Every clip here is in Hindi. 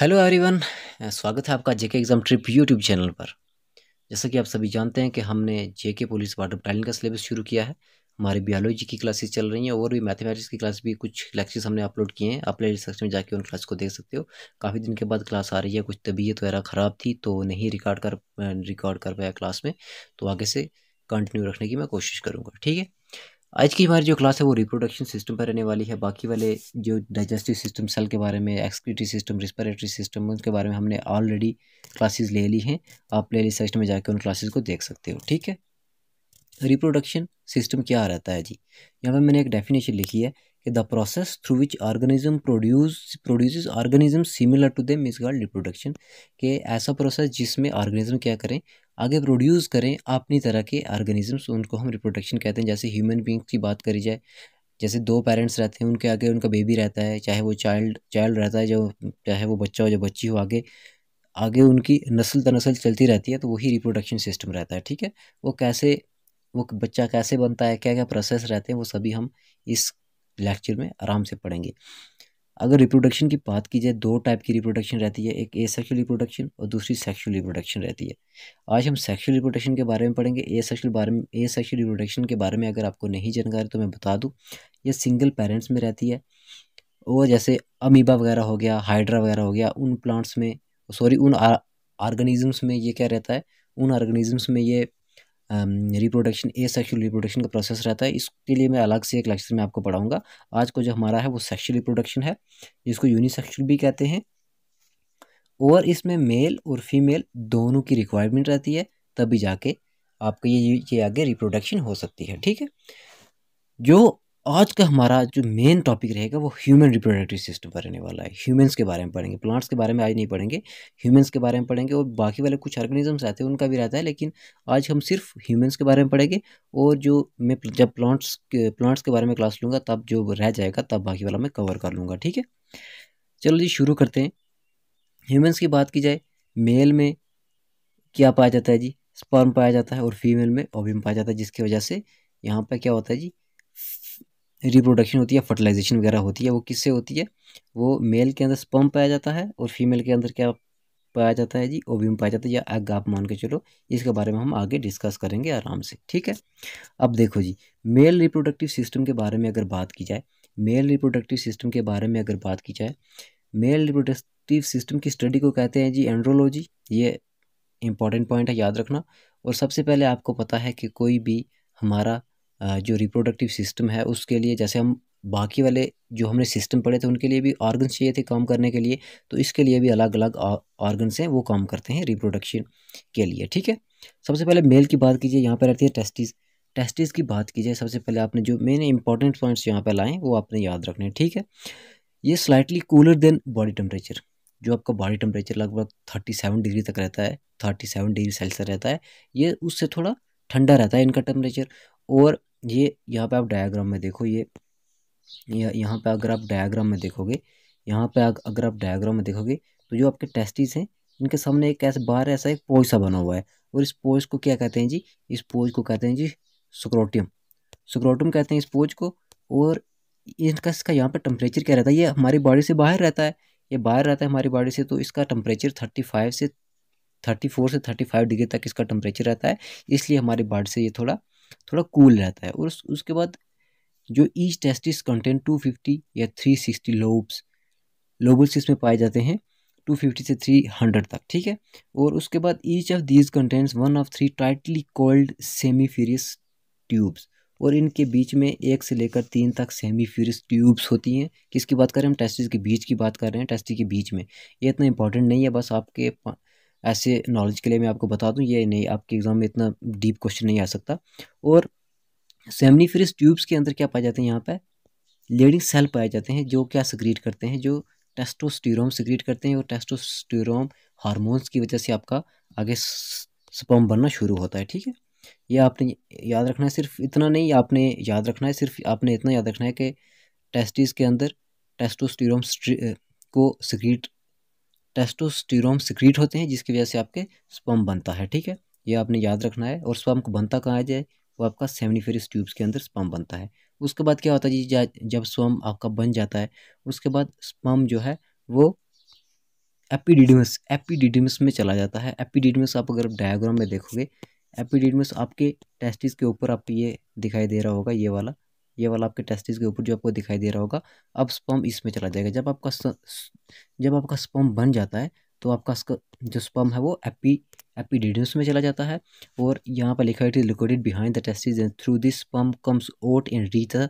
हेलो एवरीवन स्वागत है आपका JK exam trip YouTube channel पर जैसा कि आप सभी जानते हैं कि हमने जेके पुलिस वाटर बटालियन का सिलेबस शुरू किया है हमारी बायोलॉजी की क्लासेस चल रही हैं और भी मैथमेटिक्स की क्लास भी कुछ लेक्चर्स हमने अपलोड किए हैं आप प्ले सेक्शन में जाके उन क्लास को देख सकते हो काफ़ी दिन के बाद क्लास आ रही है कुछ तबीयत वगैरह ख़राब थी तो नहीं रिकॉर्ड कर रिकॉर्ड कर पाया क्लास में तो आगे से कंटिन्यू रखने की मैं कोशिश करूँगा ठीक है आज की हमारी जो क्लास है वो रिप्रोडक्शन सिस्टम पर रहने वाली है बाकी वाले जो डाइजेस्टिव सिस्टम सेल के बारे में एक्सक्रीटिव सिस्टम रिस्पिरेटरी सिस्टम उनके बारे में हमने ऑलरेडी क्लासेस ले ली हैं आप प्ले लिस्ट में जाकर उन क्लासेस को देख सकते हो ठीक है रिप्रोडक्शन सिस्टम क्या रहता है जी यहाँ पर मैंने एक डेफिनेशन लिखी है the process through which organism produce produces organism similar to them is called reproduction के ऐसा प्रोसेस जिसमें ऑर्गेनिज्म क्या करें आगे प्रोड्यूस करें अपनी तरह के ऑर्गेनिजम्स उनको हम रिप्रोडक्शन कहते हैं जैसे ह्यूमन बींग्स की बात करी जाए जैसे दो पेरेंट्स रहते हैं उनके आगे उनका बेबी रहता है चाहे वो चाइल्ड चाइल्ड रहता है जो चाहे वो बच्चा हो या बच्ची हो आगे आगे उनकी नस्ल दर नस्ल चलती रहती है तो वही रिप्रोडक्शन सिस्टम रहता है ठीक है वो कैसे वो बच्चा कैसे बनता है क्या क्या प्रोसेस रहते हैं वो सभी हम इस लेक्चर में आराम से पढ़ेंगे अगर रिप्रोडक्शन की बात की जाए दो टाइप की रिप्रोडक्शन रहती है एक ए सेक्शुअल रिप्रोडक्शन और दूसरी सेक्शुअल रिप्रोडक्शन रहती है आज हम सेक्शुअल रिप्रोडक्शन के बारे में पढ़ेंगे ए सेक्शुअल बारे में ए सेक्शुअल रिप्रोडक्शन के बारे में अगर आपको नहीं जानकारी तो मैं बता दूँ ये सिंगल पेरेंट्स में रहती है और जैसे अमीबा वगैरह हो गया हाइड्रा वगैरह हो गया उन प्लांट्स में सॉरी उन ऑर्गेनिज़म्स में ये क्या रहता है उन ऑर्गेनिज़म्स में ये रिप्रोडक्शन ए सेक्शुअल रिप्रोडक्शन का प्रोसेस रहता है इसके लिए मैं अलग से एक लेक्चर में आपको पढ़ाऊँगा आज को जो हमारा है वो सेक्शुअल रिप्रोडक्शन है जिसको यूनिसेक्शुअल भी कहते हैं और इसमें मेल और फीमेल दोनों की रिक्वायरमेंट रहती है तभी जाके आपके ये ये आगे रिप्रोडक्शन हो सकती है ठीक है जो आज का हमारा जो मेन टॉपिक रहेगा वो ह्यूमन रिप्रोडक्टिव सिस्टम पर रहने वाला है ह्यूमंस के बारे में पढ़ेंगे प्लांट्स के बारे में आज नहीं पढ़ेंगे ह्यूमंस के बारे में पढ़ेंगे और बाकी वाले कुछ ऑर्गेनिजम्स रहते हैं उनका भी रहता है लेकिन आज हम सिर्फ ह्यूमंस के बारे में पढ़ेंगे और जो मैं जब प्लांट्स के प्लांट्स के बारे में क्लास लूँगा तब जो रह जाएगा तब बाकी वाला मैं कवर कर लूँगा ठीक है चलो जी शुरू करते हैं ह्यूमन्स की बात की जाए मेल में क्या पाया जाता है जी स्पर्म पाया जाता है और फीमेल में ओविम पाया जाता है जिसकी वजह से यहाँ पर क्या होता है जी रिप्रोडक्शन होती है फर्टिलाइजेशन वगैरह होती है वो किससे होती है वो मेल के अंदर स्पम पाया जाता है और फीमेल के अंदर क्या पाया जाता है जी ओवियम पाया जाता है या एग आप मान के चलो इसके बारे में हम आगे डिस्कस करेंगे आराम से ठीक है अब देखो जी मेल रिप्रोडक्टिव सिस्टम के बारे में अगर बात की जाए मेल रिप्रोडक्टिव सिस्टम के बारे में अगर बात की जाए मेल रिप्रोडक्टिव सिस्टम की स्टडी को कहते हैं जी एंड्रोलॉजी ये इंपॉर्टेंट पॉइंट है याद रखना और सबसे पहले आपको पता है कि कोई भी हमारा जो रिप्रोडक्टिव सिस्टम है उसके लिए जैसे हम बाकी वाले जो हमने सिस्टम पढ़े थे उनके लिए भी ऑर्गन्स चाहिए थे काम करने के लिए तो इसके लिए भी अलग अलग ऑर्गन्स हैं वो काम करते हैं रिप्रोडक्शन के लिए ठीक है सबसे पहले मेल की बात कीजिए यहाँ पर रहती है टेस्टिस टेस्टिस की बात कीजिए सबसे पहले आपने जो मेन इंपॉर्टेंट पॉइंट्स यहाँ पर लाए वो आपने याद रखने ठीक है ये slightly cooler than body temperature जो आपका बॉडी टेम्परेचर लगभग थर्टी सेवन डिग्री तक रहता है थर्टी सेवन डिग्री सेल्सियस रहता है ये उससे थोड़ा ठंडा रहता है इनका टेम्परेचर और ये यहाँ पे आप डायग्राम में देखो ये यह यहाँ पे अगर आप डायग्राम में देखोगे यहाँ पे अगर आप डायग्राम में देखोगे तो जो आपके टेस्टिस हैं इनके सामने एक ऐसे बाहर ऐसा एक पोज सा बना हुआ है और इस पोज को क्या कहते हैं जी इस पोज को कहते हैं जी सुक्रोटियम सुक्रोटियम कहते हैं इस पोज को और इनका इसका यहाँ पर टम्परेचर क्या रहता है ये हमारी बॉडी से बाहर रहता है ये बाहर रहता है हमारी बॉडी से तो इसका टम्परेचर थर्टी फाइव से थर्टी फोर से थर्टी फाइव डिग्री तक इसका टेम्परेचर रहता है इसलिए हमारी बॉडी से ये थोड़ा थोड़ा कूल रहता है और उस, उसके बाद जो ईच टेस्टिस कंटेंट 250 या 360 लोब्स लोबल्स इसमें पाए जाते हैं 250 से 300 तक ठीक है और उसके बाद each of these contents one of three tightly coiled seminiferous tubes और इनके बीच में एक से लेकर तीन तक सेमी फ्यूरिस ट्यूब्स होती हैं किसकी बात करें हम टेस्टिस के बीच की बात कर रहे हैं टेस्टिस के बीच में ये इतना इंपॉर्टेंट नहीं है बस आपके ऐसे नॉलेज के लिए मैं आपको बता दूँ ये नहीं आपके एग्ज़ाम में इतना डीप क्वेश्चन नहीं आ सकता और फ्रिज ट्यूब्स के अंदर क्या पाए जाते हैं यहाँ पर लेडिंग सेल पाए जाते हैं जो क्या सिक्रीट करते हैं जो टेस्टोस्टेरोम सिक्रीट करते हैं और टेस्टोस्टेरोम हार्मोन्स की वजह से आपका आगे स्पम बनना शुरू होता है ठीक है ये आपने याद रखना है सिर्फ इतना नहीं आपने याद रखना है सिर्फ आपने इतना याद रखना है कि टेस्टिस के अंदर टेस्टोस्टेरोम को सिक्रीट टेस्टोस्टिरोम सिक्रीट होते हैं जिसकी वजह से आपके स्पम बनता है ठीक है ये आपने याद रखना है और स्पम को बनता कहाँ जाए वो आपका सेमनीफेरिस ट्यूब्स के अंदर स्पम बनता है उसके बाद क्या होता है जी जब स्वम आपका बन जाता है उसके बाद स्पम जो है वो एपीडिडमस एपीडिडिमस में चला जाता है एपीडिडिमस आप अगर डायग्राम में देखोगे एपीडिडमस आपके टेस्टिस के ऊपर आपको ये दिखाई दे रहा होगा ये वाला ये वाला आपके टेस्टिस के ऊपर जो आपको दिखाई दे रहा होगा अब स्पम इसमें चला जाएगा जब आपका जब आपका स्पम बन जाता है तो आपका जो स्पम है वो एपी एपीडिडम्स में चला जाता है और यहाँ पर लिखा है it is behind the testis and through this sperm comes out and reach the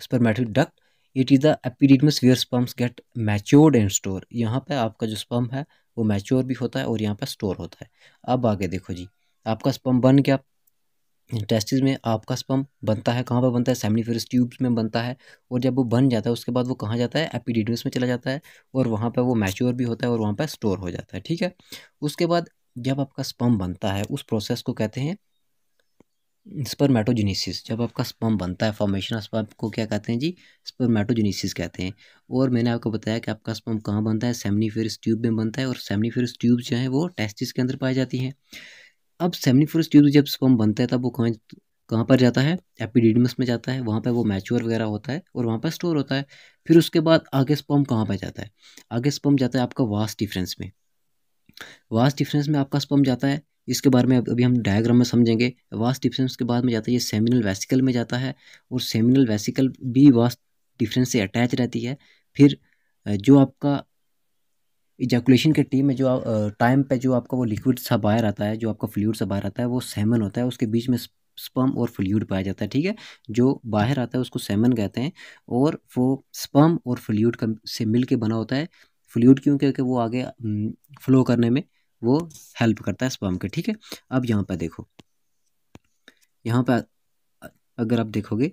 spermatic duct it is the epididymis where sperms get matured and store यहाँ पर आपका जो स्पम है वो मैच्योर भी होता है और यहाँ पर स्टोर होता है अब आगे देखो जी आपका स्पम बन गया टेस्टिस में आपका स्पम बनता है कहाँ पर बनता है सेमनीफेरस ट्यूब्स में बनता है और जब वो बन जाता है उसके बाद वो कहाँ जाता है एपिडिडमस में चला जाता है और वहाँ पर वो मैच्योर भी होता है और वहाँ पर स्टोर हो जाता है ठीक है उसके बाद जब आपका स्पम बनता है उस प्रोसेस को कहते हैं स्पर्मेटोजेनेसिस जब आपका स्पम बनता है फॉर्मेशन ऑफ स्पम को क्या कहते हैं जी स्पर्मेटोजेनेसिस कहते हैं और मैंने आपको बताया कि आपका स्पम कहाँ बनता है सेमनीफेरस ट्यूब में बनता है और सेमनीफेरस ट्यूब जो है वो टेस्टिस के अंदर पाई जाती हैं अब सेमनी फोरस ट्यूब जब स्पम बनता है तब वो कहाँ कहाँ पर जाता है एपिडिडमस में जाता है वहाँ पर वो मैच्योर वगैरह होता है और वहाँ पर स्टोर होता है फिर उसके बाद आगे स्पम कहाँ पर जाता है आगे स्पम जाता है आपका वास्ट डिफरेंस में वास्ट डिफरेंस में आपका स्पम जाता है इसके बारे में अभी हम डायग्राम में समझेंगे वास्ट डिफरेंस के बाद में जाता है ये सेमिनल वेसिकल में जाता है और सेमिनल वेसिकल भी वास्ट डिफरेंस से अटैच रहती है फिर जो आपका इजैकुलेशन के टीम में जो टाइम पे जो आपका वो लिक्विड सा बाहर आता है जो आपका फ्लूड सा बाहर आता है वो सेमन होता है उसके बीच में स्पम और फ्लूड पाया जाता है ठीक है जो बाहर आता है उसको सेमन कहते हैं और वो स्पम और फ्लूड का से मिल के बना होता है फ्लूड क्यों क्योंकि वो आगे फ्लो करने में वो हेल्प करता है स्पम के ठीक है अब यहाँ पर देखो यहाँ पर अगर आप देखोगे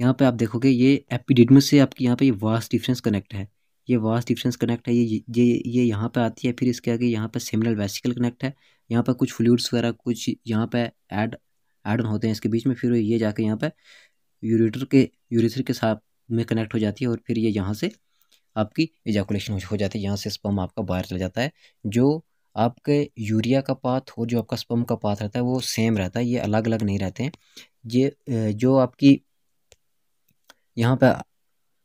यहाँ पे आप देखोगे ये एपिडिडमस से आपकी यहाँ पे ये वास्ट डिफरेंस कनेक्ट है ये वास्ट डिफरेंस कनेक्ट है ये ये ये यहाँ पर आती है फिर इसके आगे यहाँ पर सिमिलर वेसिकल कनेक्ट है यहाँ पर कुछ फ्लूड्स वगैरह कुछ यहाँ पर एड एड होते हैं इसके बीच में फिर ये जाके यहाँ पर यूरेटर के यूरेथर के साथ में कनेक्ट हो जाती है और फिर ये यहाँ से आपकी इजाकुलेशन हो जाती है यहाँ से स्पम आपका बाहर चला जाता है जो आपके यूरिया का पाथ और जो आपका स्पम का पाथ रहता है वो सेम रहता है ये अलग अलग नहीं रहते हैं ये जो आपकी यहाँ पर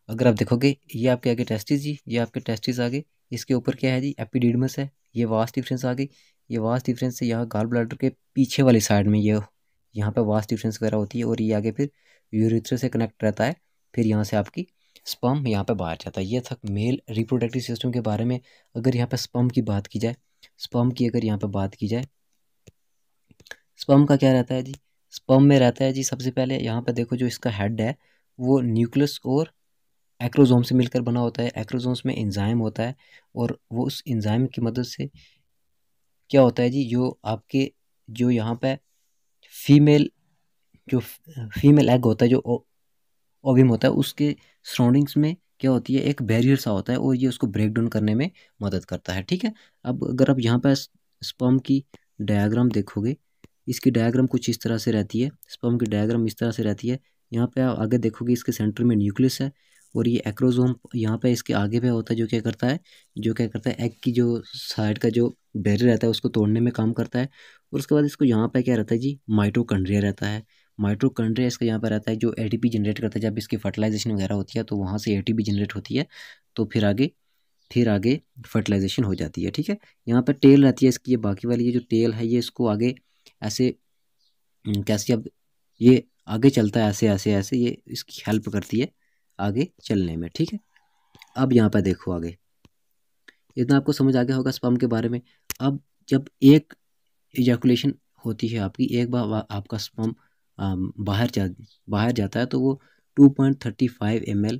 अगर आप देखोगे ये आपके आगे टेस्टिस जी ये आपके टेस्टिस आगे इसके ऊपर क्या है जी एपीडिडमस है ये वास्ट डिफरेंस आ गई ये वास्ट डिफरेंस से यहाँ गाल ब्लाडर के पीछे वाली साइड में ये यहाँ पर वास्ट डिफरेंस वगैरह होती है और ये आगे फिर यूरिथ्रा से कनेक्ट रहता है फिर यहाँ से आपकी स्पम यहाँ पे बाहर जाता है ये था मेल रिप्रोडक्टिव सिस्टम के बारे में अगर यहाँ पर स्पम की बात की जाए स्पम की अगर यहाँ पर बात की जाए स्पम का क्या रहता है जी स्पम में रहता है जी सबसे पहले यहाँ पर देखो जो इसका हेड है वो न्यूक्लियस और एक्रोजोम से मिलकर बना होता है एक्रोजोम्स में इंजाइम होता है और वो उस इंजाइम की मदद से क्या होता है जी जो आपके जो यहाँ पे फीमेल जो फीमेल एग होता है जो ओविम होता है उसके सराउंडिंग्स में क्या होती है एक बैरियर सा होता है और ये उसको ब्रेक डाउन करने में मदद करता है ठीक है अब अगर आप यहाँ पर स्पम की डायाग्राम देखोगे इसकी डायाग्राम कुछ इस तरह से रहती है स्पम की डायाग्राम इस तरह से रहती है यहाँ पे आप आगे देखोगे इसके सेंटर में न्यूक्लियस है और ये एक्रोजोम यहाँ पे इसके आगे पे होता है जो क्या करता है जो क्या करता है एग की जो साइड का जो बैर रहता है उसको तोड़ने में काम करता है और उसके बाद इसको यहाँ पे क्या रहता है जी माइट्रोकंड्रिया रहता है माइट्रोकंड्रिया इसका यहाँ पर रहता है जो ए जनरेट करता है जब इसकी फर्टिलाइजेशन वगैरह होती है तो वहाँ से ए जनरेट होती है तो फिर आगे फिर आगे फर्टिलाइजेशन हो जाती है ठीक है यहाँ पर टेल रहती है इसकी ये बाकी वाली ये जो टेल है ये इसको आगे ऐसे कैसे अब ये आगे चलता है ऐसे ऐसे ऐसे ये इसकी हेल्प करती है आगे चलने में ठीक है अब यहाँ पर देखो आगे इतना आपको समझ आ गया होगा स्पम के बारे में अब जब एक इजैकुलेशन होती है आपकी एक बार आपका स्पम बाहर जा बाहर जाता है तो वो 2.35 एल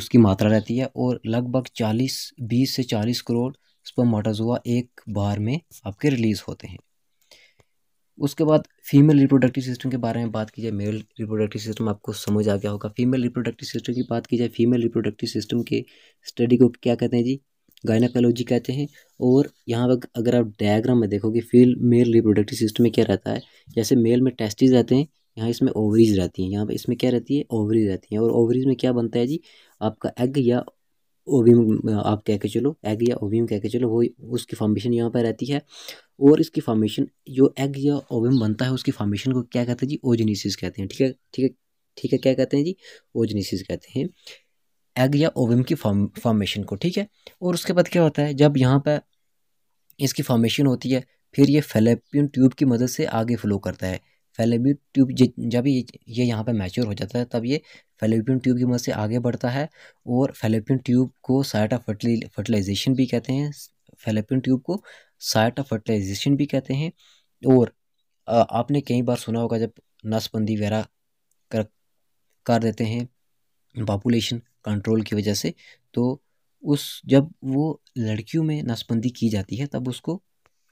उसकी मात्रा रहती है और लगभग 40 20 से 40 करोड़ हुआ एक बार में आपके रिलीज़ होते हैं उसके बाद फीमेल रिप्रोडक्टिव सिस्टम के बारे में बात की जाए मेल रिप्रोडक्टिव सिस्टम आपको समझ आ गया होगा फीमेल रिप्रोडक्टिव सिस्टम की बात की जाए फीमेल रिप्रोडक्टिव सिस्टम के स्टडी को क्या कहते हैं जी गायनाकोलॉजी कहते हैं और यहाँ पर अगर आप डायग्राम में देखोगे फील मेल रिप्रोडक्टिव सिस्टम में क्या रहता है जैसे मेल में टेस्टिस रहते हैं यहाँ इसमें ओवरीज रहती हैं यहाँ पर इसमें क्या रहती है ओवरीज रहती हैं और ओवरीज में क्या बनता है जी आपका एग या ओवीम आप कह के चलो एग या ओवीम कह के चलो वो उसकी फॉर्मेशन यहाँ पर रहती है और इसकी फॉर्मेशन जो एग या ओवम बनता है उसकी फॉर्मेशन को क्या कहते हैं जी ओजनीसिस कहते हैं ठीक है ठीक है ठीक है क्या कहते हैं जी ओजनीसिस कहते हैं एग या ओवम की फॉर्मेशन को ठीक है और उसके बाद क्या होता है जब यहाँ पर इसकी फॉर्मेशन होती है फिर ये फेलेपियन ट्यूब की मदद से आगे फ्लो करता है फेलेपियन ट्यूब जब ये ये यहाँ पर मैच्योर हो जाता है तब ये फेलेपियन ट्यूब की मदद से आगे बढ़ता है और फेलेपियन ट्यूब को साइट ऑफ फर्टिलाइजेशन भी कहते हैं फेलेपियन ट्यूब को साइट ऑफ फर्टिलाइजेशन भी कहते हैं और आपने कई बार सुना होगा जब नसबंदी वगैरह कर कर देते हैं पॉपुलेशन कंट्रोल की वजह से तो उस जब वो लड़कियों में नसबंदी की जाती है तब उसको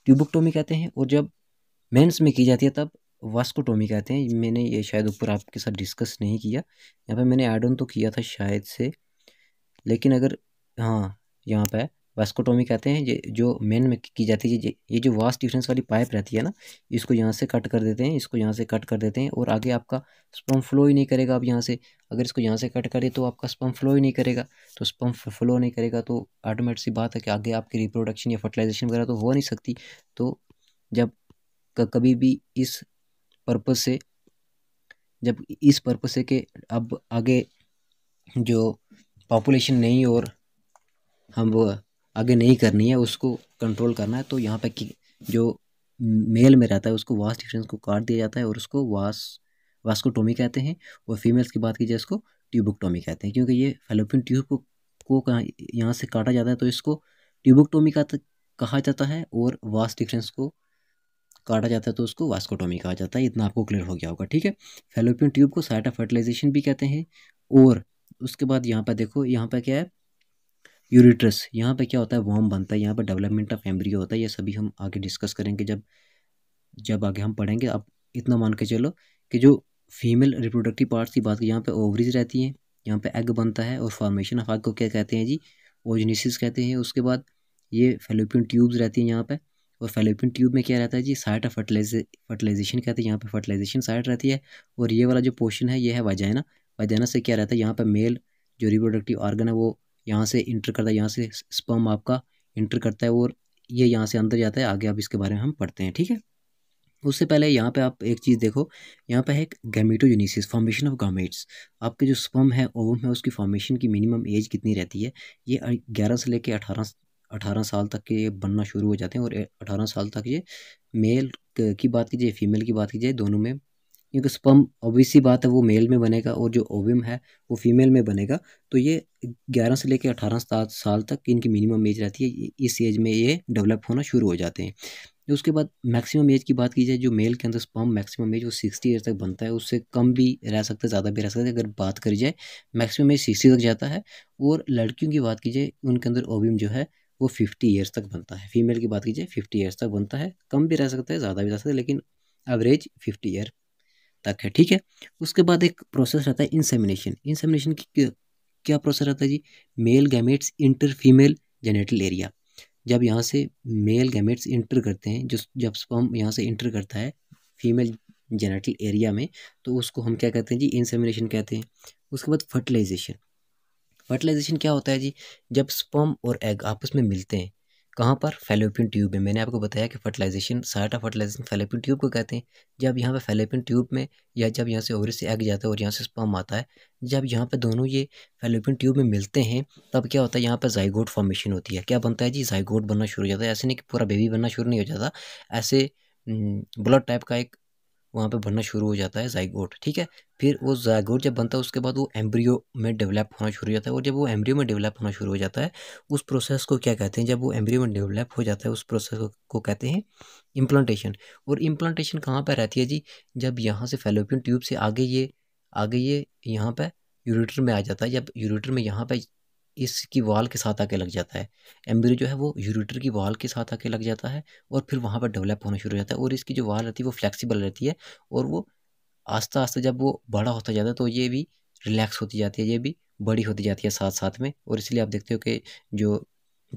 ट्यूबोक्टोमी कहते हैं और जब मेंस में की जाती है तब वास्कोटोमी कहते हैं मैंने ये शायद ऊपर आपके साथ डिस्कस नहीं किया यहाँ पर मैंने ऐड ऑन तो किया था शायद से लेकिन अगर हाँ यहाँ पर वास्कोटोमी कहते हैं जो मेन में की जाती है ये जो वास्ट डिफरेंस वाली पाइप रहती है ना इसको यहाँ से कट कर देते हैं इसको यहाँ से कट कर देते हैं और आगे आपका स्पम फ्लो ही नहीं करेगा आप यहाँ से अगर इसको यहाँ से कट करें तो आपका स्पम फ्लो ही नहीं करेगा तो स्पम फ्लो नहीं करेगा तो ऑटोमेटिक सी बात है कि आगे आपकी रिप्रोडक्शन या फर्टिलाइजेशन वगैरह तो हो नहीं सकती तो जब कभी भी इस पर्पज़ से जब इस पर्पज़ से कि अब आगे जो पॉपुलेशन नहीं और हम आगे नहीं करनी है उसको कंट्रोल करना है तो यहाँ पे जो मेल में रहता है उसको वास डिफरेंस को काट दिया जाता है और उसको वास वास्कोटोमी कहते हैं और फीमेल्स की बात की जाए इसको ट्यूबुकटोमी कहते हैं क्योंकि ये फेलोपियन ट्यूब को को कहाँ यहाँ से काटा जाता है तो इसको ट्यूबुकटोमी का कहा जाता है और वास डिफरेंस को काटा जाता है तो उसको वास्कोटोमी कहा जाता है इतना आपको क्लियर हो गया होगा ठीक है फेलोपिन ट्यूब को साइट ऑफ फर्टिलाइजेशन भी कहते हैं और उसके बाद यहाँ पर देखो यहाँ पर क्या है यूरिट्रस यहाँ पे क्या होता है वॉम बनता है यहाँ पर डेवलपमेंट ऑफ एम्ब्रियो होता है ये सभी हम आगे डिस्कस करेंगे जब जब आगे हम पढ़ेंगे अब इतना मान के चलो कि जो फीमेल रिप्रोडक्टिव पार्ट्स की बात की यहाँ पे ओवरीज रहती हैं यहाँ पे एग बनता है और फॉर्मेशन ऑफ एग को क्या कहते हैं जी ओजनीसिस कहते हैं उसके बाद ये फेलोपियन ट्यूब्स रहती हैं यहाँ पर और फेलोपियन ट्यूब में क्या रहता है जी साइट ऑफ फर्टिलाइज फर्टिलाइजेशन कहते हैं यहाँ पर फर्टिलाइजेशन साइट रहती है और ये वाला जो पोर्शन है ये है वजाइना वजाइना से क्या रहता है यहाँ पर मेल जो रिप्रोडक्टिव ऑर्गन है वो यहाँ से इंटर करता है यहाँ से स्पम आपका इंटर करता है और ये यहाँ से अंदर जाता है आगे आप इसके बारे में हम पढ़ते हैं ठीक है उससे पहले यहाँ पे आप एक चीज़ देखो यहाँ पे है एक गैमेटोजेनेसिस फॉर्मेशन ऑफ गामेट्स आपके जो स्पम है ओवम है उसकी फॉर्मेशन की मिनिमम एज कितनी रहती है ये ग्यारह से लेके अठारह अठारह साल तक के ये बनना शुरू हो जाते हैं और अठारह साल तक ये मेल की बात की जाए फीमेल की बात की जाए दोनों में क्योंकि स्पम ऑब्वियस बात है वो मेल में बनेगा और जो ओविम है वो फीमेल में बनेगा तो ये ग्यारह से लेकर अठारह साल तक इनकी मिनिमम एज रहती है इस एज में ये डेवलप होना शुरू हो जाते हैं उसके बाद मैक्सिमम एज की बात की जाए जो मेल के अंदर स्पम मैक्सिमम एज वो सिक्सटी ईयर तक बनता है उससे कम भी रह सकता है ज़्यादा भी रह सकता है अगर बात करी जाए मैक्सिमम एज सिक्सटी तक जाता है और लड़कियों की बात की जाए उनके अंदर ओविम जो है वो फिफ्टी ईयर्स तक बनता है फीमेल की बात की जाए फिफ्टी ईयर्स तक बनता है कम भी रह सकता है ज़्यादा भी रह सकता है लेकिन एवरेज फिफ्टी ईयर तक है ठीक है उसके बाद एक प्रोसेस रहता है इंसेमिनेशन इंसेमिनेशन की क्या प्रोसेस रहता है जी male gametes enter female genital area जब यहाँ से मेल गैमेट्स इंटर करते हैं जो जब स्पम यहाँ से इंटर करता है फीमेल जेनेटल एरिया में तो उसको हम क्या कहते हैं जी इंसेमिनेशन कहते हैं उसके बाद फर्टिलाइजेशन फर्टिलाइजेशन क्या होता है जी जब स्पर्म और एग आपस में मिलते हैं कहाँ पर फेलोपियन ट्यूब में मैंने आपको बताया कि fertilization site of fertilization fallopian tube को कहते हैं जब यहाँ पर फेलोपियन ट्यूब में या जब यहाँ से ओवरी से एग जाता है और यहाँ से स्पम आता है जब यहाँ पर दोनों ये फेलोपियन ट्यूब में मिलते हैं तब क्या होता है यहाँ पर जाइगोट फॉर्मेशन होती है क्या बनता है जी जाइगोट बनना शुरू हो जाता है ऐसे नहीं कि पूरा बेबी बनना शुरू नहीं हो जाता ऐसे ब्लड हम्म, टाइप का एक वहाँ पे बनना शुरू हो जाता है जाइगोट ठीक है फिर वो जाइगोट जब बनता है उसके बाद वो एम्ब्रियो में डेवलप होना शुरू हो जाता है और जब वो एम्ब्रियो में डेवलप होना शुरू हो जाता है उस प्रोसेस को क्या कहते हैं जब वो एम्ब्रियो में डेवलप हो जाता है उस प्रोसेस को कहते हैं इम्प्लांटेशन और इम्प्लांटेशन कहाँ पर रहती है जी जब यहाँ से फेलोपियन ट्यूब से आगे ये आगे ये यहाँ पर यूरेटर में आ जाता है जब यूरेटर में यहाँ पर इसकी वाल के साथ आके लग जाता है एम्ब्रियो जो है वो यूरेटर की वाल के साथ आके लग जाता है और फिर वहाँ पर डेवलप होना शुरू हो जाता है और इसकी जो वाल रहती है वो फ्लैक्सीबल रहती है और वो आस्ता आस्ता जब वो बड़ा होता जाता है तो ये भी रिलैक्स होती जाती है ये भी बड़ी होती जाती है साथ साथ में और इसलिए आप देखते हो कि जो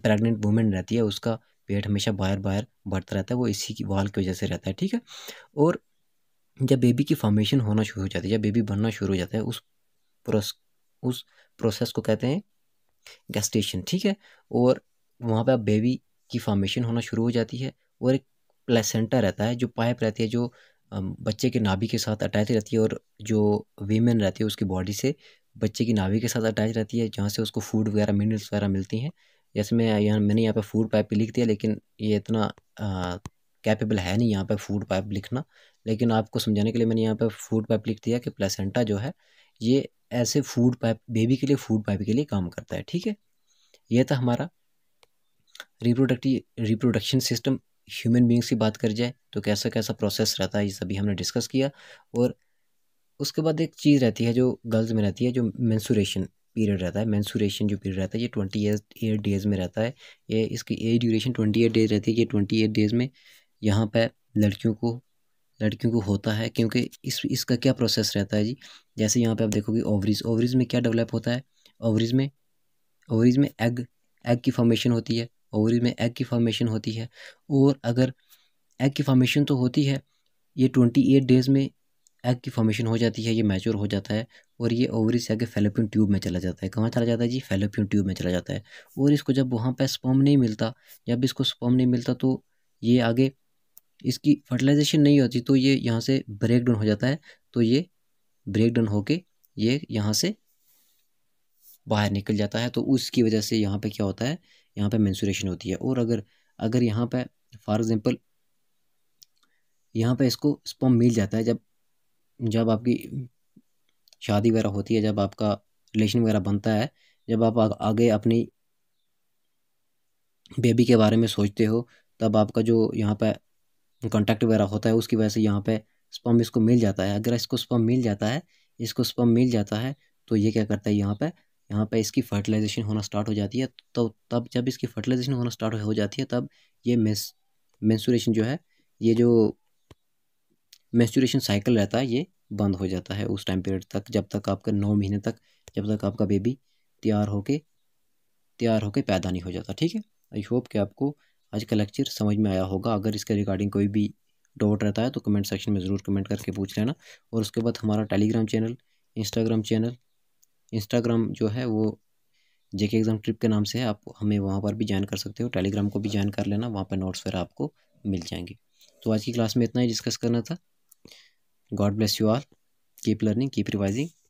प्रेग्नेंट वुमेन रहती है उसका पेट हमेशा बाहर बाहर बढ़ता रहता है वो इसी की वाल की वजह से रहता है ठीक है और जब बेबी की फॉर्मेशन होना शुरू हो जाती है जब बेबी बनना शुरू हो जाता है उस प्रोस उस प्रोसेस को कहते हैं गेस्टेशन ठीक है और वहाँ पे आप बेबी की फॉर्मेशन होना शुरू हो जाती है और एक प्लेसेंटा रहता है जो पाइप रहती है जो बच्चे के नाभि के साथ अटैच रहती है और जो वीमेन रहती है उसकी बॉडी से बच्चे की नाभि के साथ अटैच रहती है जहाँ से उसको फूड वगैरह मिनरल्स वगैरह मिलती हैं जैसे मैं यहाँ मैंने यहाँ पे फूड पाइप भी लिख दिया लेकिन ये इतना कैपेबल है नहीं यहाँ पे फूड पाइप लिखना लेकिन आपको समझाने के लिए मैंने यहाँ पे फूड पाइप लिख दिया कि प्लेसेंटा जो है ये ऐसे फूड पाइप बेबी के लिए फूड पाइप के लिए काम करता है ठीक है यह था हमारा reproductive reproduction system human beings की बात कर जाए तो कैसा कैसा प्रोसेस रहता है ये सभी हमने डिस्कस किया और उसके बाद एक चीज़ रहती है जो गर्ल्स में रहती है जो मैंसूरेशन पीरियड रहता है मैंसूरेशन जो पीरियड रहता है ये ट्वेंटी एट डेज़ में रहता है ये इसकी age duration twenty eight days रहती है ये ट्वेंटी एट डेज़ में यहाँ पर लड़कियों को लड़कियों को होता है क्योंकि इस इसका क्या प्रोसेस रहता है जी जैसे यहाँ पे आप देखोगे ओवरीज ओवरीज में क्या डेवलप होता है ओवरीज में ओवरीज में एग एग की फॉर्मेशन होती है ओवरीज में एग की फॉर्मेशन होती है और अगर एग की फॉर्मेशन तो होती है ये ट्वेंटी एट डेज़ में एग की फॉर्मेशन हो जाती है ये मैच्योर हो जाता है और ये ओवरी से आगे फेलोपियन ट्यूब में चला जाता है कहाँ चला जाता है जी फेलोपियन ट्यूब में चला जाता है और इसको जब वहाँ पर स्पम नहीं मिलता जब इसको स्पम नहीं मिलता तो ये आगे इसकी फर्टिलाइजेशन नहीं होती तो ये यहाँ से ब्रेक डाउन हो जाता है तो ये ब्रेक डाउन होके ये यहाँ से बाहर निकल जाता है तो उसकी वजह से यहाँ पे क्या होता है यहाँ पे मैंसुरेशन होती है और अगर अगर यहाँ पे फॉर एग्ज़ाम्पल यहाँ पे इसको स्पम मिल जाता है जब जब आपकी शादी वगैरह होती है जब आपका रिलेशन वगैरह बनता है जब आप आगे अपनी बेबी के बारे में सोचते हो तब आपका जो यहाँ पर कॉन्टैक्ट वगैरह होता है उसकी वजह से यहाँ पे स्पम इसको मिल जाता है अगर इसको स्पम मिल जाता है इसको स्पम मिल जाता है तो ये क्या करता है यहाँ पे यहाँ पे इसकी फर्टिलाइजेशन होना स्टार्ट हो जाती है तो तब जब इसकी फर्टिलाइजेशन होना स्टार्ट हो जाती है तब ये मेस मेंसुरेशन जो है ये जो मेंसुरेशन साइकिल रहता है ये बंद हो जाता है उस टाइम पीरियड तक जब तक आपका नौ महीने तक जब तक आपका बेबी तैयार होके तैयार होके पैदा नहीं हो जाता ठीक है आई होप कि आपको आज का लेक्चर समझ में आया होगा अगर इसके रिगार्डिंग कोई भी डाउट रहता है तो कमेंट सेक्शन में ज़रूर कमेंट करके पूछ लेना और उसके बाद हमारा Telegram channel Instagram channel Instagram जो है वो जेके एग्ज़ाम ट्रिप के नाम से है आप हमें वहाँ पर भी ज्वाइन कर सकते हो टेलीग्राम को भी ज्वाइन कर लेना वहाँ पर नोट्स वगैरह आपको मिल जाएंगे तो आज की क्लास में इतना ही डिस्कस करना था God bless you all keep learning keep revising